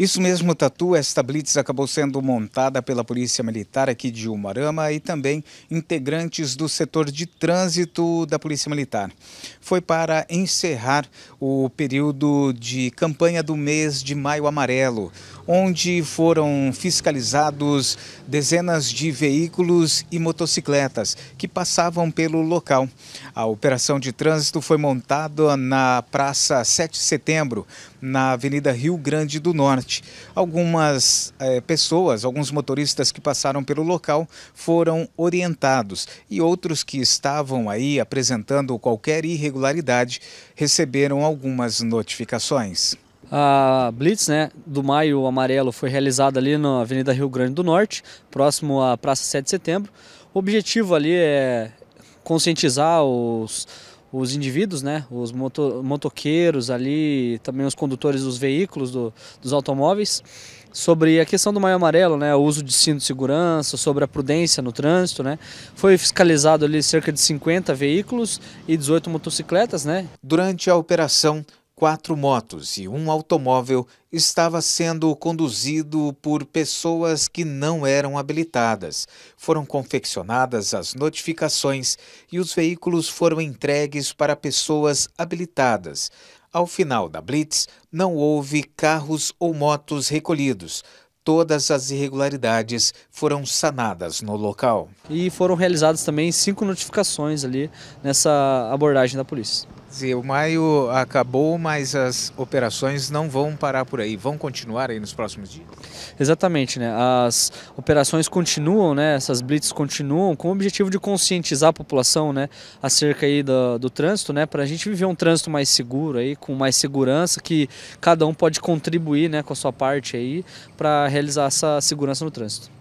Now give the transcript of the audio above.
Isso mesmo, Tatu. Esta blitz acabou sendo montada pela Polícia Militar aqui de Umarama e também integrantes do setor de trânsito da Polícia Militar. Foi para encerrar o período de campanha do mês de Maio Amarelo, onde foram fiscalizados dezenas de veículos e motocicletas que passavam pelo local. A operação de trânsito foi montada na Praça 7 de Setembro, na Avenida Rio Grande do Norte morte. Algumas é, pessoas, alguns motoristas que passaram pelo local foram orientados e outros que estavam aí apresentando qualquer irregularidade receberam algumas notificações. A Blitz né, do Maio Amarelo foi realizada ali na Avenida Rio Grande do Norte, próximo à Praça 7 de Setembro. O objetivo ali é conscientizar os os indivíduos, né, os moto, motoqueiros ali, também os condutores dos veículos, do, dos automóveis, sobre a questão do maio amarelo, né, o uso de cinto de segurança, sobre a prudência no trânsito, né. Foi fiscalizado ali cerca de 50 veículos e 18 motocicletas, né. Durante a operação, quatro motos e um automóvel estava sendo conduzido por pessoas que não eram habilitadas. Foram confeccionadas as notificações e os veículos foram entregues para pessoas habilitadas. Ao final da blitz, não houve carros ou motos recolhidos. Todas as irregularidades foram sanadas no local. E foram realizadas também cinco notificações ali nessa abordagem da polícia dizer, o maio acabou, mas as operações não vão parar por aí, vão continuar aí nos próximos dias? Exatamente, né? As operações continuam, né? Essas blitz continuam com o objetivo de conscientizar a população, né? Acerca aí do, do trânsito, né? Para a gente viver um trânsito mais seguro aí, com mais segurança, que cada um pode contribuir, né? Com a sua parte aí, para realizar essa segurança no trânsito.